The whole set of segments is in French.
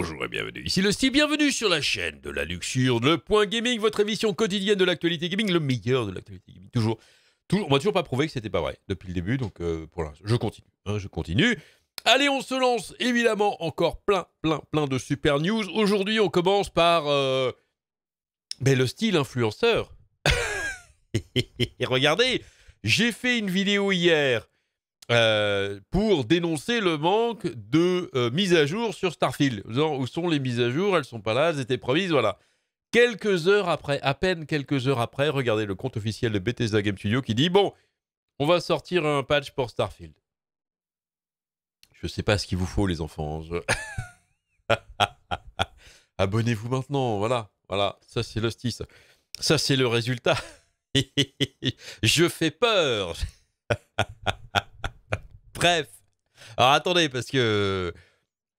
Bonjour et bienvenue, ici le style, bienvenue sur la chaîne de la luxure, le point gaming, votre émission quotidienne de l'actualité gaming, le meilleur de l'actualité gaming, toujours, toujours, on m'a toujours pas prouvé que c'était pas vrai depuis le début, donc euh, je continue, hein, je continue. Allez, on se lance, évidemment, encore plein, plein, plein de super news. Aujourd'hui, on commence par euh, ben, le style influenceur. Regardez, j'ai fait une vidéo hier euh, pour dénoncer le manque de mise euh, mises à jour sur Starfield. où sont les mises à jour Elles sont pas là, elles étaient promises, voilà. Quelques heures après, à peine quelques heures après, regardez le compte officiel de Bethesda Game Studio qui dit Bon, on va sortir un patch pour Starfield. Je sais pas ce qu'il vous faut, les enfants. Abonnez-vous maintenant, voilà. Voilà, ça c'est l'hostie Ça c'est le résultat. Je fais peur. Bref. Alors attendez, parce que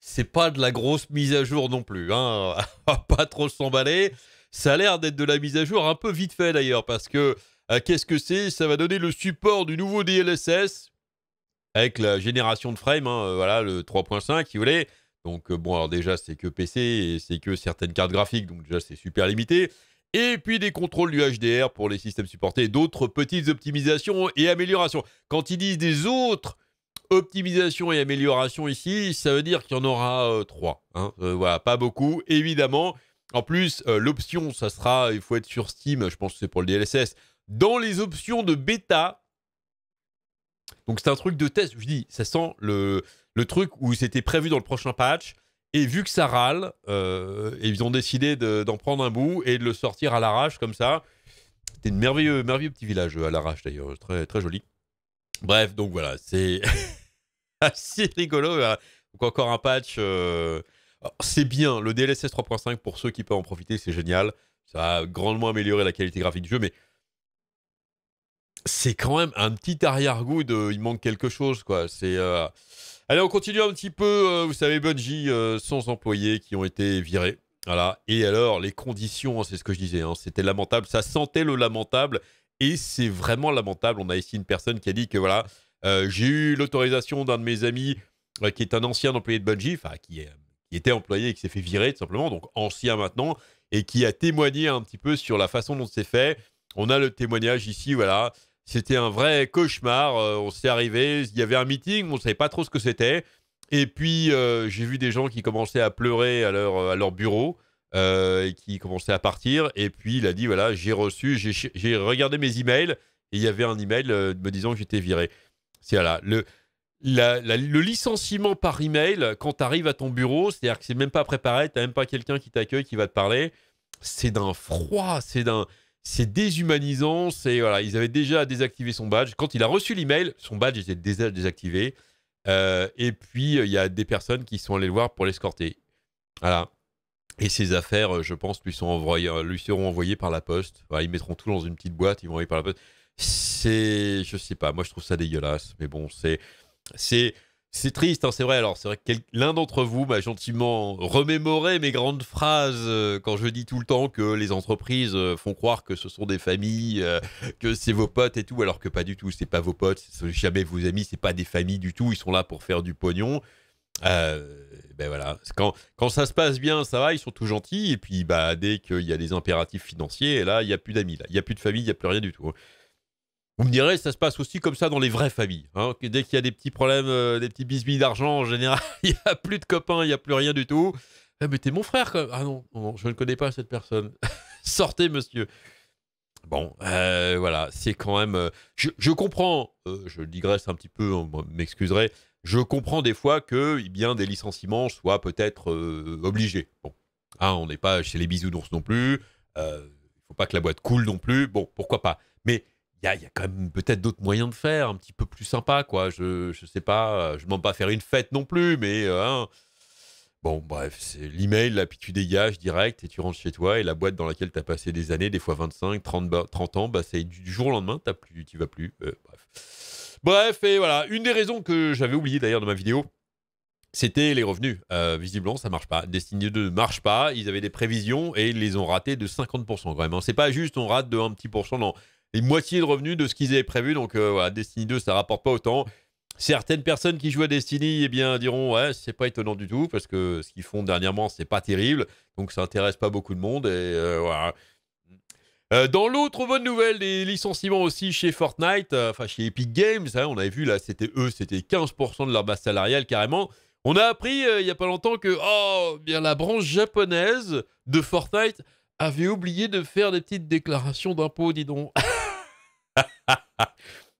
c'est pas de la grosse mise à jour non plus. Hein. pas trop s'emballer. Ça a l'air d'être de la mise à jour un peu vite fait d'ailleurs, parce que euh, qu'est-ce que c'est Ça va donner le support du nouveau DLSS avec la génération de frame, hein, euh, voilà, le 3.5, si vous voulez. Donc euh, bon, alors déjà c'est que PC et c'est que certaines cartes graphiques, donc déjà c'est super limité. Et puis des contrôles du HDR pour les systèmes supportés, d'autres petites optimisations et améliorations. Quand ils disent des autres optimisation et amélioration ici, ça veut dire qu'il y en aura euh, trois. Hein. Euh, voilà, pas beaucoup, évidemment. En plus, euh, l'option, ça sera, il faut être sur Steam, je pense que c'est pour le DLSS, dans les options de bêta. Donc c'est un truc de test, je dis, ça sent le, le truc où c'était prévu dans le prochain patch. Et vu que ça râle, ils ont décidé d'en prendre un bout et de le sortir à l'arrache comme ça. C'était un merveilleux, merveilleux petit village à l'arrache d'ailleurs, très, très joli. Bref, donc voilà, c'est... C'est rigolo. Euh, donc encore un patch. Euh, c'est bien. Le DLSS 3.5, pour ceux qui peuvent en profiter, c'est génial. Ça a grandement amélioré la qualité graphique du jeu, mais c'est quand même un petit arrière-goût il manque quelque chose, quoi. C'est. Euh, allez, on continue un petit peu. vous savez, Bungie, sans employés qui ont été virés. Voilà. Et alors, les conditions, hein, c'est ce que je disais, hein, c'était lamentable. Ça sentait le lamentable. Et c'est vraiment lamentable. On a ici une personne qui a dit que voilà, euh, j'ai eu l'autorisation d'un de mes amis euh, qui est un ancien employé de Bungie, enfin qui, qui, était employé et qui s'est fait virer tout simplement, donc ancien maintenant, et qui a témoigné un petit peu sur la façon dont c'est fait. On a le témoignage ici, voilà. C'était un vrai cauchemar. Euh, on s'est arrivé, il y avait un meeting, on ne savait pas trop ce que c'était. Et puis, j'ai vu des gens qui commençaient à pleurer à leur, à leur bureau et qui commençaient à partir. Et puis, il a dit voilà, j'ai reçu, j'ai regardé mes emails et il y avait un email me disant que j'étais viré. C'est le, le licenciement par email, quand tu arrives à ton bureau, c'est-à-dire que c'est même pas préparé, tu même pas quelqu'un qui t'accueille, qui va te parler, c'est d'un froid, c'est d'un. C'est déshumanisant, c'est voilà, ils avaient déjà désactivé son badge. Quand il a reçu l'email, son badge était déjà désactivé. Euh, et puis euh, il y a des personnes qui sont allées le voir pour l'escorter. Voilà. Et ses affaires, euh, je pense, lui, sont envoyées, lui seront envoyées par la poste. ils mettront tout dans une petite boîte, ils vont envoyer par la poste c'est, je sais pas, moi je trouve ça dégueulasse, mais bon, c'est, c'est, c'est triste, hein, c'est vrai. Alors, c'est vrai que l'un d'entre vous m'a gentiment remémoré mes grandes phrases euh, quand je dis tout le temps que les entreprises euh, font croire que ce sont des familles, euh, que c'est vos potes et tout, alors que pas du tout, c'est pas vos potes, c'est jamais vos amis, c'est pas des familles du tout, ils sont là pour faire du pognon. ben voilà, quand, ça se passe bien, ça va, ils sont tout gentils, et puis bah, dès qu'il y a des impératifs financiers, là, il y a plus d'amis, il y a plus de famille, il n'y a plus rien du tout. Hein. Vous me direz, ça se passe aussi comme ça dans les vraies familles. que hein. dès qu'il y a des petits problèmes, euh, des petits bisbilles d'argent, en général, il n'y a plus de copains, il n'y a plus rien du tout. Eh, mais t'es mon frère, quand Ah non, je ne connais pas cette personne. Sortez, monsieur. Bon, euh, voilà, c'est quand même. Euh, je, comprends, je digresse un petit peu, hein, on m'excuserait. Je comprends des fois que eh bien, des licenciements soient peut-être obligés. Bon, hein, on n'est pas chez les bisounours non plus. Il ne faut pas que la boîte coule non plus. Bon, pourquoi pas. Mais il y, a, quand même peut-être d'autres moyens de faire, un petit peu plus sympa, quoi. Je, ne sais pas, euh, je ne demande pas faire une fête non plus, mais euh, hein. bon, bref, c'est l'email, là, puis tu dégages direct et tu rentres chez toi. Et la boîte dans laquelle tu as passé des années, des fois 25, 30, 30 ans, bah, c'est du jour au lendemain, tu vas plus. Euh, bref. bref, et voilà. Une des raisons que j'avais oublié d'ailleurs dans ma vidéo, c'était les revenus. visiblement, ça marche pas. Destiny 2 ne marche pas. Ils avaient des prévisions et ils les ont ratées de 50% quand même. Hein. C'est pas juste on rate de 1 petit pourcent. Non, les moitiés de revenus de ce qu'ils avaient prévu. Donc euh, voilà, Destiny 2, ça rapporte pas autant. Certaines personnes qui jouent à Destiny, eh bien, diront ouais, c'est pas étonnant du tout parce que ce qu'ils font dernièrement, c'est pas terrible. Donc ça intéresse pas beaucoup de monde et euh, voilà. Euh, dans l'autre bonne nouvelle, des licenciements aussi chez Fortnite, enfin chez Epic Games, hein, on avait vu là, c'était eux, c'était 15% de leur masse salariale carrément. On a appris il n'y a pas longtemps que oh, bien la branche japonaise de Fortnite avait oublié de faire des petites déclarations d'impôts, dis donc.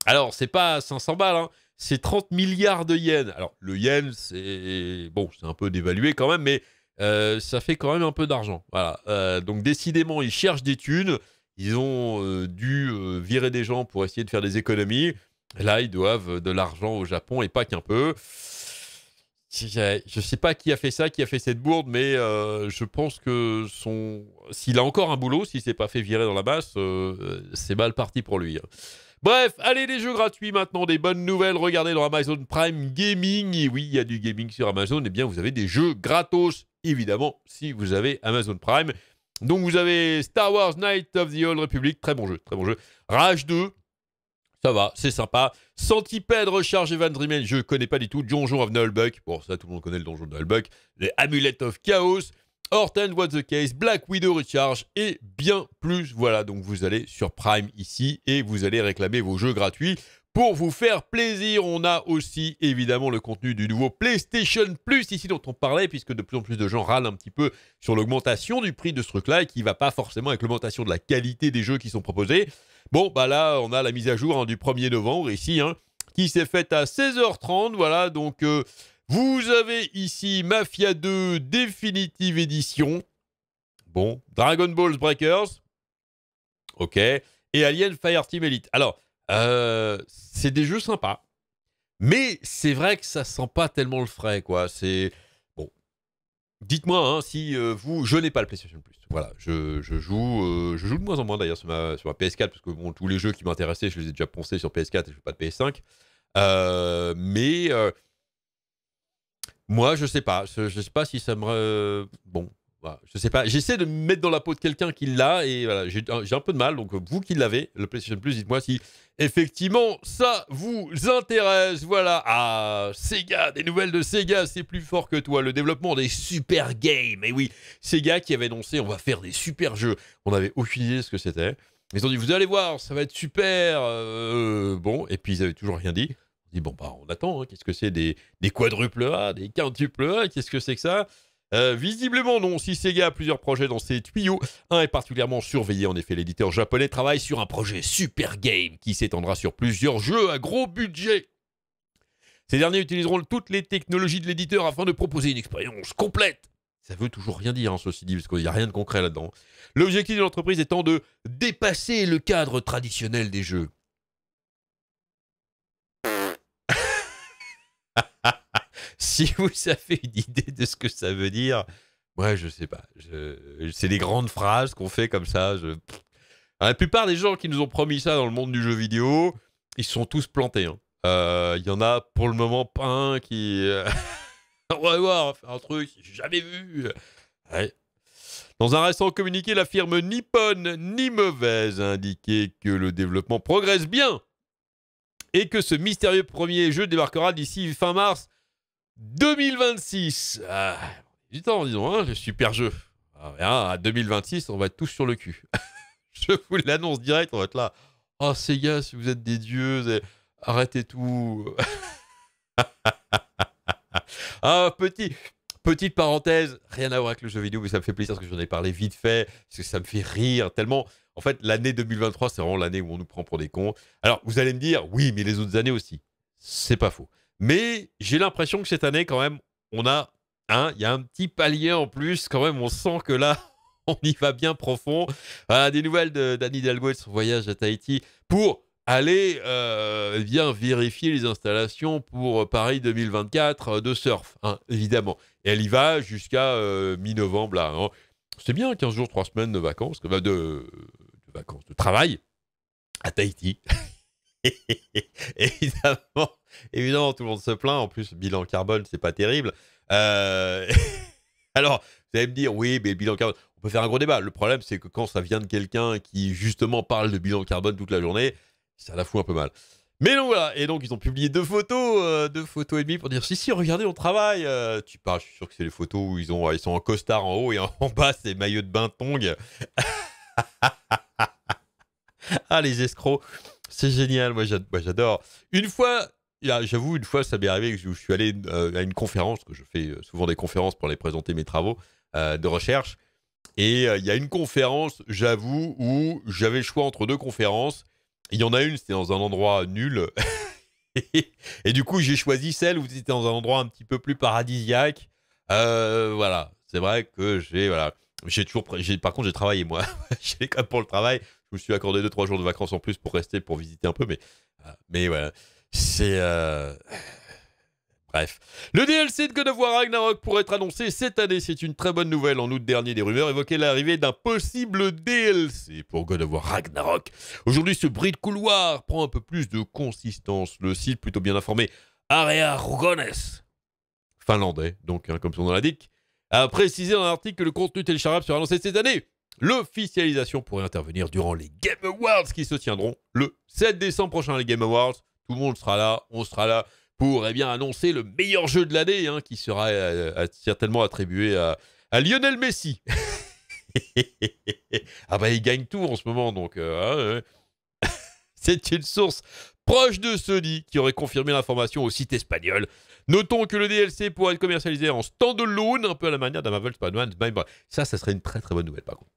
Alors, c'est pas 500 balles, hein, c'est 30 milliards de yens. Alors, le yen, c'est bon, c'est un peu dévalué quand même, mais euh, ça fait quand même un peu d'argent. Voilà. Euh, donc, décidément, ils cherchent des thunes. Ils ont euh, dû virer des gens pour essayer de faire des économies. Là, ils doivent de l'argent au Japon et pas qu'un peu je ne sais pas qui a fait ça, qui a fait cette bourde, mais euh, je pense que son, s'il a encore un boulot, s'il s'est pas fait virer dans la masse, euh, euh, c'est mal parti pour lui. Bref, allez les jeux gratuits maintenant, des bonnes nouvelles. Regardez dans Amazon Prime Gaming. oui, il y a du gaming sur Amazon. Eh bien, vous avez des jeux gratos, évidemment, si vous avez Amazon Prime. Donc vous avez Star Wars Knight of the Old Republic, très bon jeu, très bon jeu. Rage 2, ça va, c'est sympa. Centipède, recharge Evan je je connais pas du tout. Donjon of Nullbuck, bon, ça tout le monde connaît le donjon de Nullbuck. Les Amulettes of Chaos, Horton, What's the Case, Black Widow Recharge et bien plus. Voilà, donc vous allez sur Prime ici et vous allez réclamer vos jeux gratuits. Pour vous faire plaisir, on a aussi évidemment le contenu du nouveau PlayStation Plus ici dont on parlait, puisque de plus en plus de gens râlent un petit peu sur l'augmentation du prix de ce truc-là et qui ne va pas forcément avec l'augmentation de la qualité des jeux qui sont proposés. Bon, bah là, on a la mise à jour hein, du 1er novembre ici, hein, qui s'est faite à 16h30. Voilà, donc euh, vous avez ici Mafia 2 Définitive édition. Bon, Dragon Balls Breakers. Ok. Et Alien Fire Team Elite. Alors, euh, c'est des jeux sympas. Mais c'est vrai que ça sent pas tellement le frais, quoi. C'est. Dites-moi hein, si euh, vous, je n'ai pas le PlayStation Plus. Voilà, je, joue, euh, je joue de moins en moins d'ailleurs sur ma, PS4 parce que bon, tous les jeux qui m'intéressaient, je les ai déjà poncés sur PS4 et je joue pas de PS5. Euh, mais moi, je sais pas, je, je sais pas si ça me, bon, bah, je sais pas, j'essaie de me mettre dans la peau de quelqu'un qui l'a et voilà, j'ai un peu de mal. Donc, vous qui l'avez, le PlayStation Plus, dites-moi si effectivement ça vous intéresse. Voilà, ah, Sega, des nouvelles de Sega, c'est plus fort que toi. Le développement des super games. Et oui, Sega qui avait annoncé on va faire des super jeux. On avait aucune ce que c'était. Ils ont dit vous allez voir, ça va être super. Euh, bon, et puis ils avaient toujours rien dit. On dit bon, bah on attend, hein. qu'est-ce que c'est des, des quadruples A, des quintuples A, qu'est-ce que c'est que ça euh, visiblement non, si Sega a plusieurs projets dans ses tuyaux, un est particulièrement surveillé. En effet, l'éditeur japonais travaille sur un projet Super Game qui s'étendra sur plusieurs jeux à gros budget. Ces derniers utiliseront toutes les technologies de l'éditeur afin de proposer une expérience complète. Ça veut toujours rien dire, hein, ceci dit, parce qu'il n'y a rien de concret là-dedans. L'objectif de l'entreprise étant de dépasser le cadre traditionnel des jeux. Si vous avez une idée de ce que ça veut dire, moi, je sais pas. C'est des grandes phrases qu'on fait comme ça. La plupart des gens qui nous ont promis ça dans le monde du jeu vidéo, ils sont tous plantés. Hein. Euh, il y en a pour le moment pas un qui. Euh, on va voir, on va un truc, jamais vu. Dans un récent communiqué, la firme Nippon ni mauvaise a indiqué que le développement progresse bien et que ce mystérieux premier jeu débarquera d'ici fin mars 2026. Ah, du temps, disons, hein, le super jeu. Ah, hein, à 2026, on va être tous sur le cul. Je vous l'annonce direct, on va être là. Oh, ah, Sega, si vous êtes des dieux, arrêtez tout. ah, petit, Petite parenthèse, rien à voir avec le jeu vidéo, mais ça me fait plaisir parce que j'en ai parlé vite fait, parce que ça me fait rire tellement. En fait, l'année 2023, c'est vraiment l'année où on nous prend pour des cons. Alors, vous allez me dire, oui, mais les autres années aussi. C'est pas faux. Mais j'ai l'impression que cette année, quand même, on a un, il y a un petit palier en plus. Quand même, on sent que là, on y va bien profond. Voilà, des nouvelles de Hidalgo et de son voyage à Tahiti pour aller euh, eh bien vérifier les installations pour Paris 2024 euh, de surf, hein, évidemment. Et elle y va jusqu'à euh, mi-novembre. Hein. C'est bien, 15 jours, 3 semaines de vacances, de, de vacances, de travail à Tahiti. évidemment, évidemment, tout le monde se plaint. En plus, bilan carbone, c'est pas terrible. Euh, alors, vous allez me dire, oui, mais le bilan carbone, on peut faire un gros débat. Le problème, c'est que quand ça vient de quelqu'un qui justement parle de bilan carbone toute la journée, ça la fout un peu mal. Mais non, voilà, et donc ils ont publié deux photos, euh, deux photos et demie pour dire si si regardez on travaille. Euh, tu parles, je suis sûr que c'est les photos où ils ont, ils sont en costard en haut et en, bas c'est maillot de bain de tong. ah les escrocs. C'est génial, moi j'adore. Une fois, j'avoue, une fois ça m'est arrivé que je suis allé euh, à une conférence, que je fais euh, souvent des conférences pour les présenter mes travaux euh, de recherche. Et il y a une conférence, j'avoue, où j'avais le choix entre deux conférences. Il y en a une, c'était dans un endroit nul. et, du coup, j'ai choisi celle où c'était dans un endroit un petit peu plus paradisiaque. voilà, c'est vrai que j'ai... Voilà. J'ai toujours, par contre, j'ai travaillé moi. j'ai même pour le travail, je me suis accordé 2 trois jours de vacances en plus pour rester, pour visiter un peu, mais, euh, mais voilà. C'est. Euh, bref. Le DLC de God of War Ragnarok pourrait être annoncé cette année. C'est une très bonne nouvelle. En août dernier, des rumeurs évoquaient l'arrivée d'un possible DLC pour God of War Ragnarok. Aujourd'hui, ce bruit de couloir prend un peu plus de consistance. Le site, plutôt bien informé, Area Rugones, finlandais, donc hein, comme son nom l'indique, a précisé dans un article que le contenu téléchargeable sera annoncé cette année. L'officialisation pourrait intervenir durant les Game Awards qui se tiendront le 7 décembre prochain. Les Game Awards, tout le monde sera là, on sera là pour eh bien, annoncer le meilleur jeu de l'année hein, qui sera euh, euh, certainement attribué à, Lionel Messi. ah bah il gagne tout en ce moment donc euh, hein, c'est une source proche de Sony qui aurait confirmé l'information au site espagnol. Notons que le DLC pourrait être commercialisé en standalone un peu à la manière d'un Marvel spider Ça, ça serait une très très bonne nouvelle par contre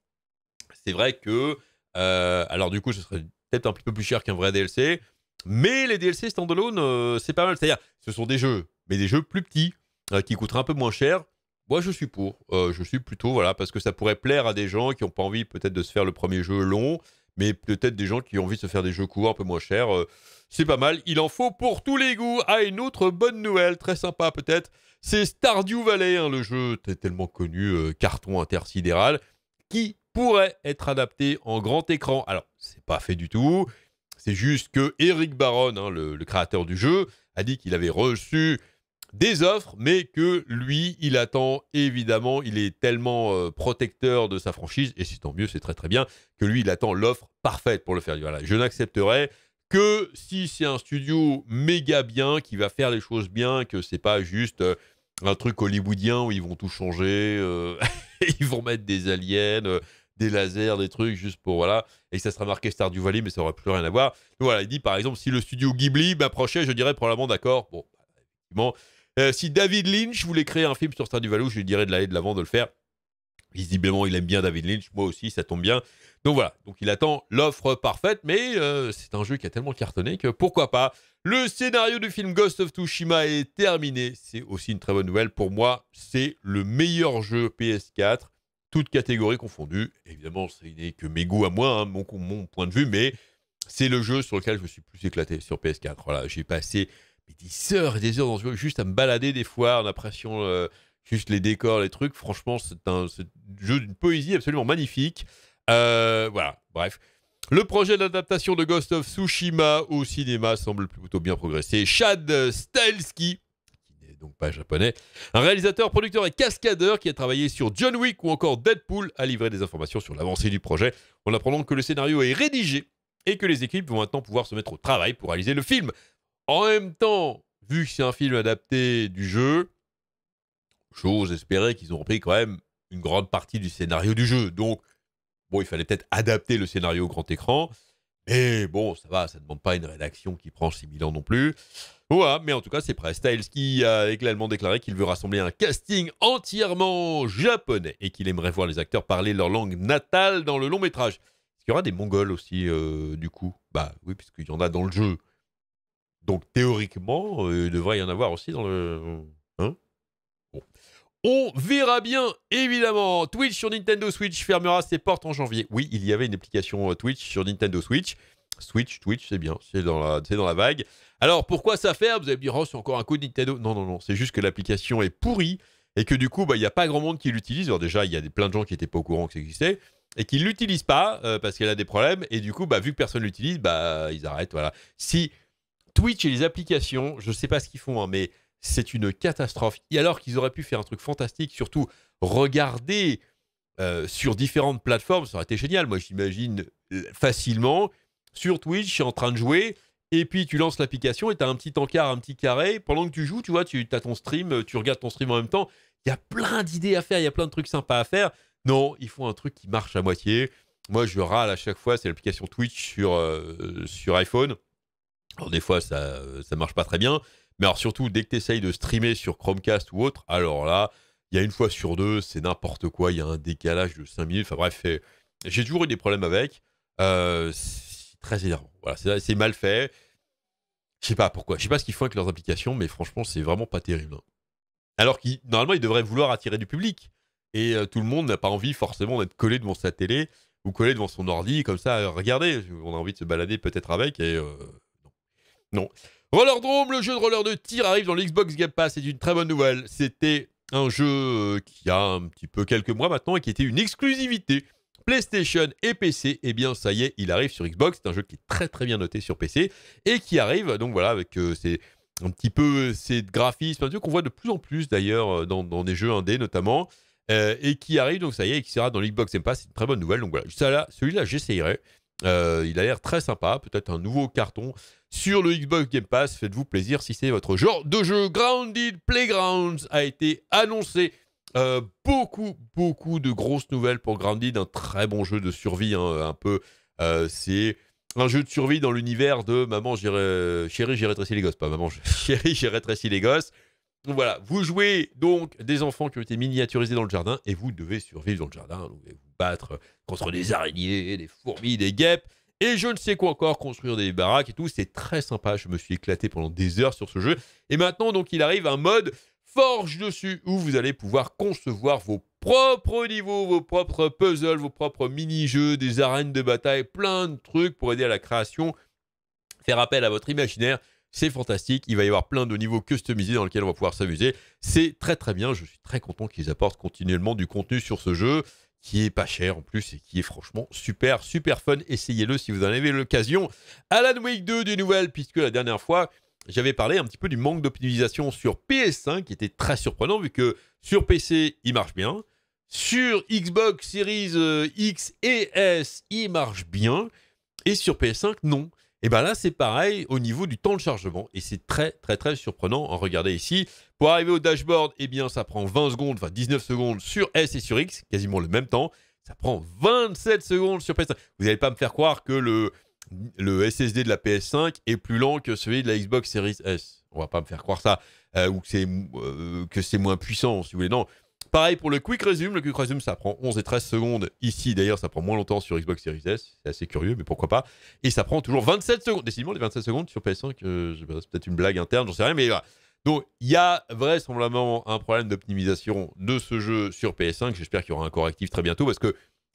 c'est vrai que. Euh, alors, du coup, ce serait peut-être un petit peu plus cher qu'un vrai DLC. Mais les DLC standalone, euh, c'est pas mal. C'est-à-dire, ce sont des jeux, mais des jeux plus petits, euh, qui coûteraient un peu moins cher. Moi, je suis pour. je suis plutôt, voilà, parce que ça pourrait plaire à des gens qui n'ont pas envie peut-être de se faire le premier jeu long, mais peut-être des gens qui ont envie de se faire des jeux courts, un peu moins chers. c'est pas mal. Il en faut pour tous les goûts. Ah, une autre bonne nouvelle, très sympa peut-être. C'est Stardew Valley, hein, le jeu tellement connu, carton intersidéral, qui pourrait être adapté en grand écran. Alors, c'est pas fait du tout. C'est juste que Eric Baron, hein, le, créateur du jeu, a dit qu'il avait reçu des offres, mais que lui, il attend évidemment, il est tellement euh, protecteur de sa franchise, et c'est tant mieux, c'est très très bien, que lui, il attend l'offre parfaite pour le faire. Voilà, je n'accepterai que si c'est un studio méga bien, qui va faire les choses bien, que c'est pas juste euh, un truc hollywoodien où ils vont tout changer, euh, ils vont mettre des aliens des lasers, des trucs juste pour voilà, et ça sera marqué Star du Valley, mais ça n'aura plus rien à voir. voilà, il dit par exemple si le studio Ghibli m'approchait, je dirais probablement d'accord. Bon, bah, effectivement, euh, si David Lynch voulait créer un film sur Star du Valley, je lui dirais de l'aller de l'avant de le faire. Visiblement, il aime bien David Lynch, moi aussi, ça tombe bien. Donc voilà, donc il attend l'offre parfaite, mais euh, c'est un jeu qui a tellement cartonné que pourquoi pas. Le scénario du film Ghost of Tsushima est terminé, c'est aussi une très bonne nouvelle. Pour moi, c'est le meilleur jeu PS4 toutes catégories confondues. Évidemment, ce n'est que mes goûts à moi, hein, mon, point de vue, mais c'est le jeu sur lequel je me suis plus éclaté sur PS4. Voilà, j'ai passé des heures et des heures dans ce jeu juste à me balader des fois en appréciant euh, juste les décors, les trucs. Franchement, c'est un jeu d'une poésie absolument magnifique. Euh, voilà, bref. Le projet d'adaptation de Ghost of Tsushima au cinéma semble plutôt bien progresser. Chad Stelski donc pas japonais. Un réalisateur, producteur et cascadeur qui a travaillé sur John Wick ou encore Deadpool a livré des informations sur l'avancée du projet. On apprend donc que le scénario est rédigé et que les équipes vont maintenant pouvoir se mettre au travail pour réaliser le film. En même temps, vu que c'est un film adapté du jeu, chose espérer qu'ils ont repris quand même une grande partie du scénario du jeu. Donc, bon, il fallait peut-être adapter le scénario au grand écran. Mais bon, ça va, ça ne demande pas une rédaction qui prend 6000 ans non plus. Ouais, mais en tout cas, c'est prêt. Styles qui a également déclaré qu'il veut rassembler un casting entièrement japonais et qu'il aimerait voir les acteurs parler leur langue natale dans le long métrage. Est-ce qu'il y aura des Mongols aussi, euh, du coup Bah oui, puisqu'il y en a dans le jeu. Donc théoriquement, euh, il devrait y en avoir aussi dans le... On verra bien, évidemment. Twitch sur Nintendo Switch fermera ses portes en janvier. Oui, il y avait une application euh, Twitch sur Nintendo Switch. Switch, Twitch, c'est bien, c'est dans, la, dans la vague. Alors pourquoi ça ferme Vous allez me dire, oh, c'est encore un coup de Nintendo. Non, non, non, c'est juste que l'application est pourrie et que du coup, bah, il n'y a pas grand monde qui l'utilise. Alors déjà, il y a des, plein de gens qui n'étaient pas au courant que ça existait et qui ne l'utilisent pas euh, parce qu'elle a des problèmes. Et du coup, bah, vu que personne ne l'utilise, bah, ils arrêtent. Voilà. Si Twitch et les applications, je ne sais pas ce qu'ils font, hein, mais c'est une catastrophe. Et alors qu'ils auraient pu faire un truc fantastique, surtout regarder euh, sur différentes plateformes, ça aurait été génial. Moi, j'imagine euh, facilement sur Twitch, je suis en train de jouer. Et puis tu lances l'application et tu as un petit encart, un petit carré. Pendant que tu joues, tu vois, tu as ton stream, tu regardes ton stream en même temps. Il y a plein d'idées à faire, il y a plein de trucs sympas à faire. Non, ils font un truc qui marche à moitié. Moi, je râle à chaque fois, c'est l'application Twitch sur, euh, sur iPhone. Alors, des fois, ça ne marche pas très bien. Mais alors surtout, dès que tu essayes de streamer sur Chromecast ou autre, alors là, il y a une fois sur deux, c'est n'importe quoi, il y a un décalage de 5 minutes. Enfin bref, j'ai toujours eu des problèmes avec. Euh, c'est très énervant. Voilà, c'est mal fait. Je sais pas pourquoi. Je sais pas ce qu'ils font avec leurs applications, mais franchement, c'est vraiment pas terrible. Alors qu'ils, normalement, ils devraient vouloir attirer du public. Et euh, tout le monde n'a pas envie forcément d'être collé devant sa télé ou collé devant son ordi, comme ça, euh, regardez, on a envie de se balader peut-être avec, et non. non. Roller Drome, le jeu de roller de tir, arrive dans l'Xbox Game Pass. C'est une très bonne nouvelle. C'était un jeu euh, qui a un petit peu quelques mois maintenant et qui était une exclusivité PlayStation et PC, eh bien ça y est, il arrive sur Xbox. C'est un jeu qui est très très bien noté sur PC et qui arrive donc voilà avec euh, c'est un petit peu euh, ces graphismes, un truc qu'on voit de plus en plus d'ailleurs dans, des jeux indés notamment, et qui arrive donc ça y est, et qui sera dans l'Xbox Game Pass. C'est une très bonne nouvelle. Donc voilà, celui-là, celui-là j'essayerai. Euh, il a l'air très sympa, peut-être un nouveau carton sur le Xbox Game Pass. Faites-vous plaisir si c'est votre genre de jeu. Grounded Playgrounds a été annoncé. Euh, beaucoup, beaucoup de grosses nouvelles pour Grounded, un très bon jeu de survie, hein, un peu. Euh, c'est un jeu de survie dans l'univers de Maman, j'irai, chérie, j'ai rétréci les gosses. Pas Maman, chérie, j'ai rétréci les gosses. Donc Voilà, vous jouez donc des enfants qui ont été miniaturisés dans le jardin et vous devez survivre dans le jardin. Vous devez vous battre contre des araignées, des fourmis, des guêpes et je ne sais quoi encore, construire des baraques et tout. C'est très sympa. Je me suis éclaté pendant des heures sur ce jeu. Et maintenant, donc, il arrive un mode Forge dessus où vous allez pouvoir concevoir vos propres niveaux, vos propres puzzles, vos propres mini-jeux, des arènes de bataille, plein de trucs pour aider à la création, faire appel à votre imaginaire c'est fantastique. Il va y avoir plein de niveaux customisés dans lesquels on va pouvoir s'amuser. C'est très très bien. Je suis très content qu'ils apportent continuellement du contenu sur ce jeu qui est pas cher en plus et qui est franchement super, super fun. Essayez-le si vous en avez l'occasion. Alan Wake 2 des nouvelles, puisque la dernière fois, j'avais parlé un petit peu du manque d'optimisation sur PS5 qui était très surprenant vu que sur PC, il marche bien. Sur Xbox Series euh, X et S, il marche bien. Et sur PS5, non. Et eh bien là, c'est pareil au niveau du temps de chargement. Et c'est très, très, très surprenant. Regardez ici. Pour arriver au dashboard, eh bien, ça prend 20 secondes, enfin 19 secondes sur S et sur X, quasiment le même temps. Ça prend 27 secondes sur PS5. Vous n'allez pas me faire croire que le, le SSD de la PS5 est plus lent que celui de la Xbox Series S. On va pas me faire croire ça. Euh, ou que c'est euh, c'est moins puissant, si vous voulez. Non, Pareil pour le Quick Resume. Le Quick Resume, ça prend 11 et 13 secondes. Ici, d'ailleurs, ça prend moins longtemps sur Xbox Series S. C'est assez curieux, mais pourquoi pas. Et ça prend toujours 27 secondes. Décidément, les 27 secondes sur PS5, euh, c'est peut-être une blague interne, j'en sais rien, mais voilà. Donc, il y a vraisemblablement un problème d'optimisation de ce jeu sur PS5. J'espère qu'il y aura un correctif très bientôt parce que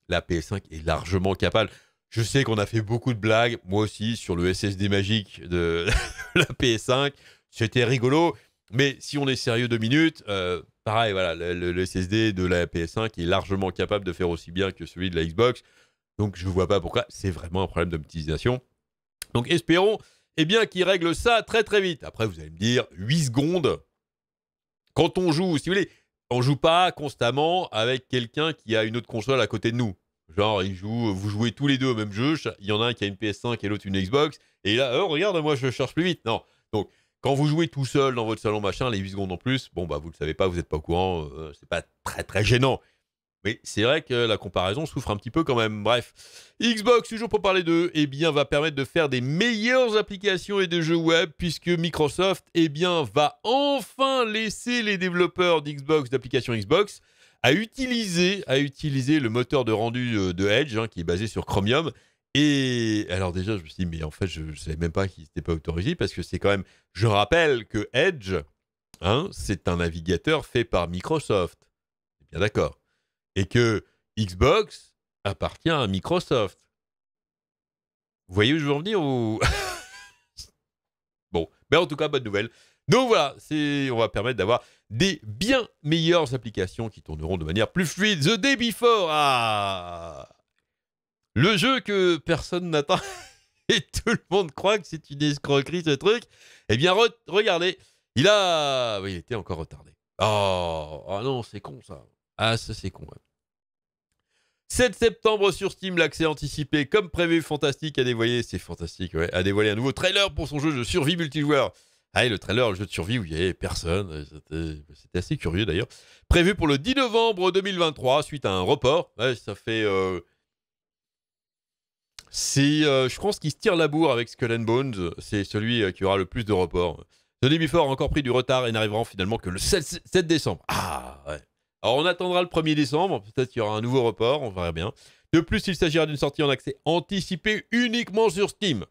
la PS5 est largement capable. Je sais qu'on a fait beaucoup de blagues, moi aussi, sur le SSD magique de la PS5. C'était rigolo, mais si on est sérieux deux minutes, euh, Pareil, voilà, le, le, SSD de la PS5 est largement capable de faire aussi bien que celui de la Xbox. Donc je ne vois pas pourquoi. C'est vraiment un problème d'optimisation. Donc espérons eh bien, qu'ils règlent ça très très vite. Après, vous allez me dire 8 secondes. Quand on joue, si vous voulez, on joue pas constamment avec quelqu'un qui a une autre console à côté de nous. Genre, ils jouent, vous jouez tous les deux au même jeu. Il y en a un qui a une PS5 et l'autre une Xbox. Et là, oh, regarde, moi, je cherche plus vite. Non. Donc, quand vous jouez tout seul dans votre salon, machin, les 8 secondes en plus, bon, bah, vous ne le savez pas, vous n'êtes pas au courant, euh, c'est pas très très gênant. Mais c'est vrai que la comparaison souffre un petit peu quand même. Bref, Xbox, toujours pour parler d'eux, eh bien, va permettre de faire des meilleures applications et des jeux web, puisque Microsoft, eh bien, va enfin laisser les développeurs d'Xbox, d'applications Xbox, à utiliser, à utiliser le moteur de rendu euh, de Edge, hein, qui est basé sur Chromium, et alors déjà, je me suis dit, mais en fait, je ne savais même pas qu'il n'était pas autorisé, parce que c'est quand même... Je rappelle que Edge, hein, c'est un navigateur fait par Microsoft. Bien d'accord. Et que Xbox appartient à Microsoft. Vous voyez où je veux en venir Bon, mais en tout cas, bonne nouvelle. Donc voilà, on va permettre d'avoir des bien meilleures applications qui tourneront de manière plus fluide. The Day Before ah le jeu que personne n'attend et tout le monde croit que c'est une escroquerie ce truc. Eh bien, regardez, il a. Oui, il était encore retardé. Oh, ah non, c'est con ça. Ah, ça c'est con. 7 septembre sur Steam, l'accès anticipé comme prévu. Fantastique a dévoilé... c'est fantastique, ouais. A dévoilé un nouveau trailer pour son jeu de survie multijoueur. Ah, le trailer, le jeu de survie où il n'y personne, euh, c'était assez curieux d'ailleurs. Prévu pour le 10 novembre 2023, suite à un report. ça fait euh, c'est, euh, je pense qu'il se tire la bourre avec Skull and Bones. C'est celui euh, qui aura le plus de reports. The Day a encore pris du retard et n'arrivera finalement que le 7, décembre. Ah ouais. Alors on attendra le 1er décembre. Peut-être qu'il y aura un nouveau report. On verra bien. De plus, il s'agira d'une sortie en accès anticipé uniquement sur Steam.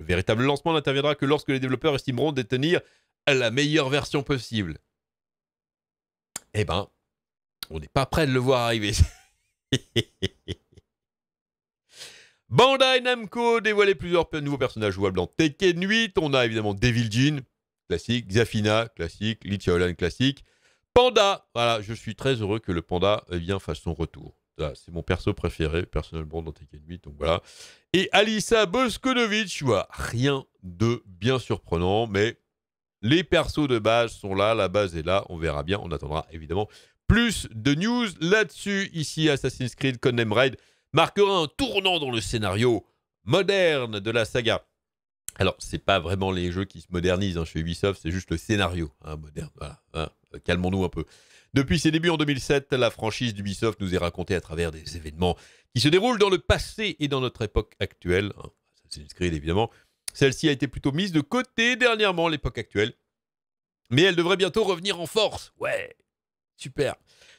Le véritable lancement n'interviendra que lorsque les développeurs estimeront détenir la meilleure version possible. Eh ben, on n'est pas prêt de le voir arriver. Bandai Namco dévoilé plusieurs nouveaux personnages jouables dans Tekken 8. On a évidemment Devil Jin, classique, Xafina, classique, Lee classique, Panda. Voilà, je suis très heureux que le Panda vienne eh fasse son retour. C'est mon perso préféré, personnellement, dans Tekken 8. Donc voilà. Et Alissa Boskonovic, vois, rien de bien surprenant, mais les persos de base sont là, la base est là, on verra bien. On attendra évidemment plus de news là-dessus. Ici, Assassin's Creed Codename Raid marquera un tournant dans le scénario moderne de la saga. Alors, ce n'est pas vraiment les jeux qui se modernisent hein, chez Ubisoft, c'est juste le scénario hein, moderne. Hein, calmons-nous un peu. Depuis ses débuts en 2007, la franchise d'Ubisoft nous est racontée à travers des événements qui se déroulent dans le passé et dans notre époque actuelle. évidemment. Celle-ci a été plutôt mise de côté dernièrement, l'époque actuelle. Mais elle devrait bientôt revenir en force. Ouais, super.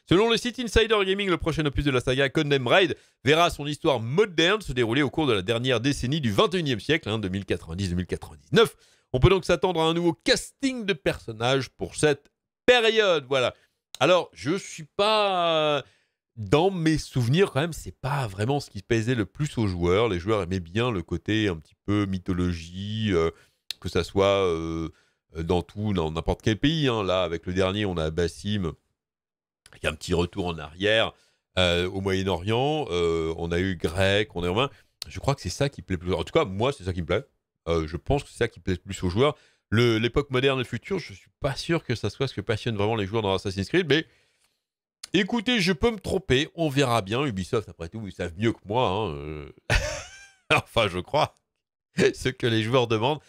Selon le site Insider Gaming, le prochain opus de la saga Condemn Raid verra son histoire moderne se dérouler au cours de la dernière décennie du 21e siècle, 2090-2099. Hein, on peut donc s'attendre à un nouveau casting de personnages pour cette période. Voilà. Alors, je suis pas dans mes souvenirs, quand même, c'est pas vraiment ce qui pesait le plus aux joueurs. Les joueurs aimaient bien le côté un petit peu mythologie, euh, que ça soit euh, dans tout, dans n'importe quel pays. Hein. Là, avec le dernier, on a Bassim il y a un petit retour en arrière euh, au Moyen-Orient. Euh, on a eu grec, on est eu romain. Je crois que c'est ça qui plaît plus. En tout cas, moi, c'est ça qui me plaît. Euh, je pense que c'est ça qui plaît plus aux joueurs. L'époque moderne et le futur, je suis pas sûr que ça soit ce que passionne vraiment les joueurs dans Assassin's Creed, mais écoutez, je peux me tromper, on verra bien. Ubisoft, après tout, ils savent mieux que moi. Hein, enfin, je crois ce que les joueurs demandent.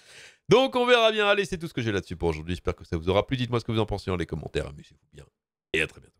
Donc, on verra bien. Allez, c'est tout ce que j'ai là-dessus pour aujourd'hui. J'espère que ça vous aura plu. Dites-moi ce que vous en pensez dans les commentaires. Amusez-vous bien et à très bientôt.